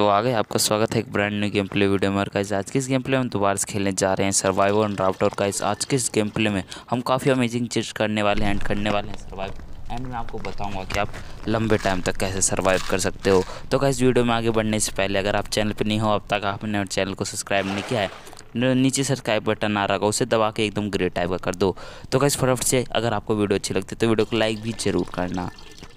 तो आ गए आपका स्वागत है एक brand new game play video में कैसे आज के इस गेम प्ले में दोबारा से खेलने जा रहे हैं सर्वाइवर एंड का इस आज के इस गेम प्ले में हम काफ़ी अमेजिंग चीज़ करने वाले हैं एंड करने वाले हैं सर्वाइव एंड मैं आपको बताऊंगा कि आप लंबे टाइम तक कैसे सर्वाइव कर सकते हो तो गाइस वीडियो में आगे बढ़ने से पहले अगर आप चैनल पर नहीं हो अब तक आपने चैनल को सब्सक्राइब नहीं किया है नीचे सब्सक्राइब बटन आ रहा होगा उसे दबा के एकदम ग्रे टाइप का कर दो तो कैसे फटाफट से अगर आपको वीडियो अच्छी लगती है तो वीडियो को लाइक भी ज़रूर करना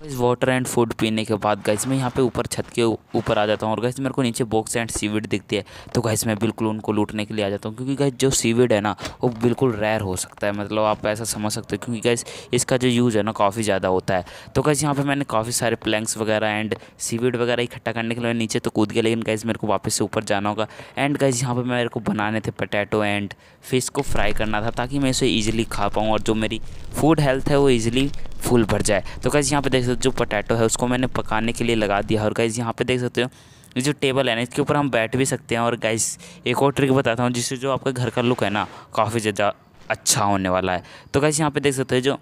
इस वाटर एंड फूड पीने के बाद गैस मैं यहाँ पे ऊपर छत के ऊपर आ जाता हूँ और गैस मेरे को नीचे बॉक्स एंड सीविड दिखती है तो गैस मैं बिल्कुल उनको लूटने के लिए आ जाता हूँ क्योंकि गैस जो सीविड है ना वो बिल्कुल रेयर हो सकता है मतलब आप ऐसा समझ सकते हो क्योंकि गैस इसका जो यूज़ है ना काफ़ी ज़्यादा होता है तो गैस यहाँ पर मैंने काफ़ी सारे प्लैंक्स वगैरह एंड सीविड वगैरह इकट्ठा करने के लिए नीचे तो कूद गया लेकिन गैस मेरे को वापस से ऊपर जाना होगा एंड गैस यहाँ पर मेरे को बनाने थे पटैटो एंड फिश को फ्राई करना था ताकि मैं इसे ईजिली खा पाऊँ और जो मेरी फूड हेल्थ है वो ईजिली फुल भर जाए तो कैसे यहाँ पे देख सकते हो जो पटैटो है उसको मैंने पकाने के लिए लगा दिया और कैसे यहाँ पे देख सकते हो जो टेबल है ना इसके ऊपर हम बैठ भी सकते हैं और गाइस एक और ट्रिक बताता हूँ जिससे जो आपका घर का लुक है ना काफ़ी ज़्यादा अच्छा होने वाला है तो गाइस यहाँ पे देख सकते हो जो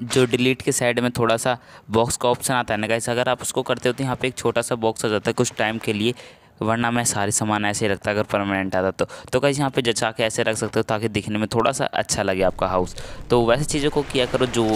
जो डिलीट के साइड में थोड़ा सा बॉक्स का ऑप्शन आता है ना गाइस अगर आप उसको करते हो तो यहाँ पे एक छोटा सा बॉक्स आ जाता है कुछ टाइम के लिए वरना मैं सारे सामान ऐसे रखता अगर परमानेंट आता तो तो कहीं यहाँ पे जचा के ऐसे रख सकते हो ताकि दिखने में थोड़ा सा अच्छा लगे आपका हाउस तो वैसे चीज़ों को किया करो जो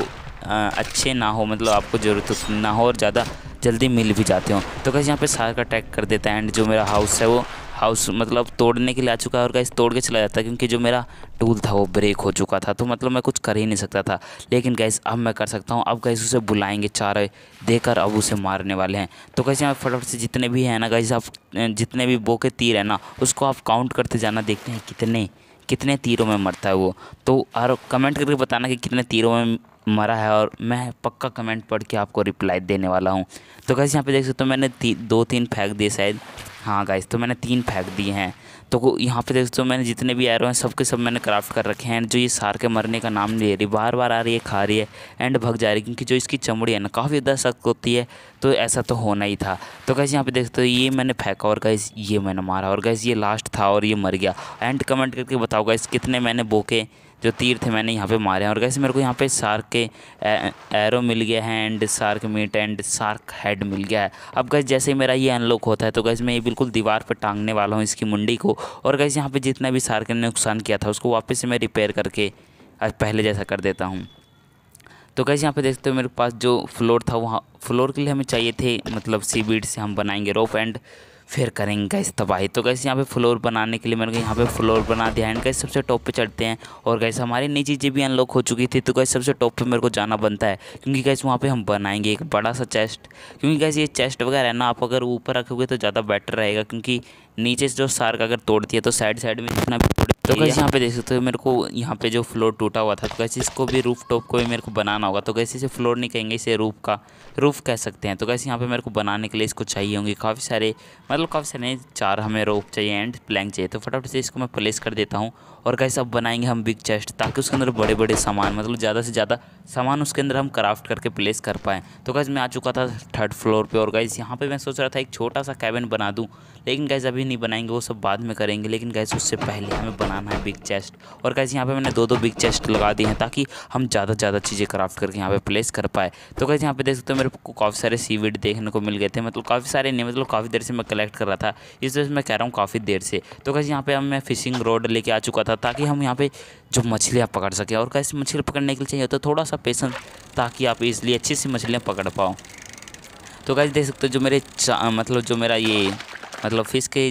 आ, अच्छे ना हो मतलब आपको ज़रूरत ना हो और ज़्यादा जल्दी मिल भी जाते हो तो कैसे यहाँ पे सार का टैग कर देता है एंड जो मेरा हाउस है वो हाउस मतलब तोड़ने के लिए आ चुका है और गाइस तोड़ के चला जाता है क्योंकि जो मेरा टूल था वो ब्रेक हो चुका था तो मतलब मैं कुछ कर ही नहीं सकता था लेकिन गैस अब मैं कर सकता हूँ अब गैस उसे बुलाएंगे चार देकर अब उसे मारने वाले हैं तो कैसे यहाँ फटाफट से जितने भी हैं ना गैस आप जितने भी बो के तीर हैं ना उसको आप काउंट करते जाना देखते हैं कितने कितने तीरों में मरता है वो तो और कमेंट करके बताना कि कितने तीरों में मरा है और मैं पक्का कमेंट पढ़ के आपको रिप्लाई देने वाला हूँ तो कैसे यहाँ पे देख सकते हो मैंने ती, दो तीन फेंक दिए शायद हाँ गाइस तो मैंने तीन फेंक दिए हैं तो यहाँ पे देख सकते हो मैंने जितने भी एरो हैं सबके सब मैंने क्राफ्ट कर रखे हैं जो ये सार के मरने का नाम नहीं ले रही बार बार आ रही है खा रही है एंड भग जा रही है क्योंकि जो इसकी चमड़ी है ना काफ़ी ज़्यादा सख्त होती है तो ऐसा तो होना ही था तो कैसे यहाँ पे देख सकते हो ये मैंने फेंका और गैस ये मैंने मारा और गैस ये लास्ट था और ये मर गया एंड कमेंट करके बताओ गैस कितने मैंने बोके जो तीर थे मैंने यहाँ पे मारे हैं और कैसे मेरे को यहाँ पे सार्क के एरो मिल गया है and shark meat and shark head मिल गया है अब गैस जैसे मेरा ये अनलॉक होता है तो गैस मैं ये बिल्कुल दीवार पर टांगने वाला हूँ इसकी मुंडी को और कैसे यहाँ पर जितना भी सार्क ने नुकसान किया था उसको वापस से मैं रिपेयर करके पहले जैसा कर देता हूँ तो कैसे यहाँ पे देखते हो मेरे पास जो फ्लोर था वहाँ फ्लोर के लिए हमें चाहिए थे मतलब सी बीट से हम बनाएंगे रोप एंड फिर करेंगे गैस तबाही तो गैस यहाँ पे फ्लोर बनाने के लिए मैंने यहाँ पे फ्लोर बना दिया एंड गैस सबसे टॉप पे चढ़ते हैं और गैस हमारी नई चीज़ें भी अनलॉक हो चुकी थी तो गैस सबसे टॉप पे मेरे को जाना बनता है क्योंकि गैस वहाँ पे हम बनाएंगे एक बड़ा सा चेस्ट क्योंकि गैस ये चेस्ट वगैरह ना आप अगर ऊपर रखोगे तो ज़्यादा बेटर रहेगा क्योंकि नीचे जो सार्क अगर तोड़ती है तो साइड साइड में जितना भी तो कैसे यहाँ पे देख सकते हो मेरे को यहाँ पे जो फ्लोर टूटा हुआ था तो कैसे इसको भी रूफ टॉप को भी मेरे को बनाना होगा तो कैसे इसे फ्लोर नहीं कहेंगे इसे रूफ का रूफ कह सकते हैं तो कैसे यहाँ पे मेरे को बनाने के लिए इसको चाहिए होंगे काफ़ी सारे मतलब काफ़ी सारे चार हमें रोप चाहिए एंड प्लैंक चाहिए तो फटाफट से इसको मैं प्लेस कर देता हूँ और कैसे अब बनाएंगे हम बिग चेस्ट ताकि उसके अंदर बड़े बड़े सामान मतलब ज़्यादा से ज़्यादा सामान उसके अंदर हम क्राफ्ट करके प्लेस कर पाएँ तो कैसे मैं आ चुका था थर्ड फ्लोर पर और गैस यहाँ पर मैं सोच रहा था एक छोटा सा कैबिन बना दूँ लेकिन गैस अभी नहीं बनाएंगे वो सब बाद में करेंगे लेकिन गैस उससे पहले हमें बना नाम है बिग चेस्ट और कैसे यहाँ पे मैंने दो दो बिग चेस्ट लगा दिए हैं ताकि हम ज़्यादा से ज़्यादा चीज़ें क्राफ्ट करके यहाँ पे प्लेस कर पाए तो कैसे यहाँ पे देख सकते हो मेरे को काफ़ी सारे सीविड देखने को मिल गए थे मतलब काफ़ी सारे नहीं मतलब काफ़ी देर से मैं कलेक्ट कर रहा था इस वजह से मैं कह रहा हूँ काफ़ी देर से तो कैसे यहाँ पर हम मैं फिशिंग रोड लेके आ चुका था ताकि हम यहाँ पर जो मछलियाँ पकड़ सकें और कैसे मछली पकड़ने के लिए चाहिए तो थोड़ा सा पेशेंस ताकि आप इसलिए अच्छी सी मछलियाँ पकड़ पाओ तो कैसे देख सकते हो जो मेरे मतलब जो मेरा ये मतलब फिश के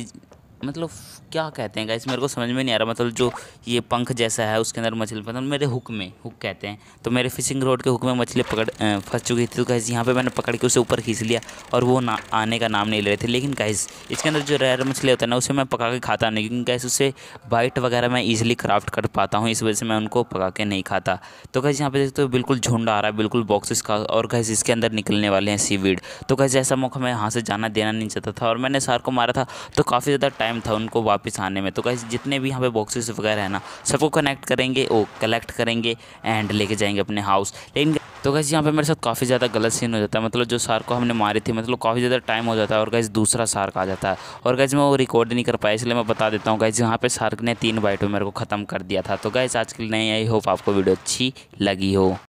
मतलब क्या कहते हैं गाइस मेरे को समझ में नहीं आ रहा मतलब जो ये पंख जैसा है उसके अंदर मछली मतलब मेरे हुक में हुक कहते हैं तो मेरे फिशिंग रोड के हुक में मछली पकड़ फंस चुकी थी तो गाइस यहाँ पे मैंने पकड़ के उसे ऊपर खींच लिया और वो ना आने का नाम नहीं ले रहे थे लेकिन गाइस इसके अंदर जो रेयर मछली होता है ना उसे मैं पका के खाता नहीं क्योंकि गाइस उसे बाइट वगैरह मैं ईजिली क्राफ्ट कर पाता हूँ इस वजह से मैं उनको पका के नहीं खाता तो गाइस यहाँ पे देखते हो तो बिल्कुल झुंड आ रहा है बिल्कुल बॉक्सेस का और गाइस इसके अंदर निकलने वाले हैं सीवीड तो गाइस ऐसा मौका मैं यहाँ से जाना देना नहीं चाहता था और मैंने सार को मारा था तो काफ़ी ज़्यादा टाइम था उनको वापस वापस आने में तो कैसे जितने भी यहाँ पे बॉक्सेस वगैरह है ना सबको कनेक्ट करेंगे ओ कलेक्ट करेंगे एंड लेके जाएंगे अपने हाउस लेकिन तो कैसे यहाँ पे मेरे साथ काफ़ी ज़्यादा गलत सीन हो जाता है मतलब जो सार को हमने मारी थी मतलब काफ़ी ज़्यादा टाइम हो जाता है और गैस दूसरा सार्क आ जाता है और कैसे मैं वो रिकॉर्ड नहीं कर पाया इसलिए मैं बता देता हूँ कैसे यहाँ पे सार्क ने तीन बाइट में मेरे को ख़त्म कर दिया था तो गैस आज के लिए नहीं आई होप आपको वीडियो अच्छी लगी हो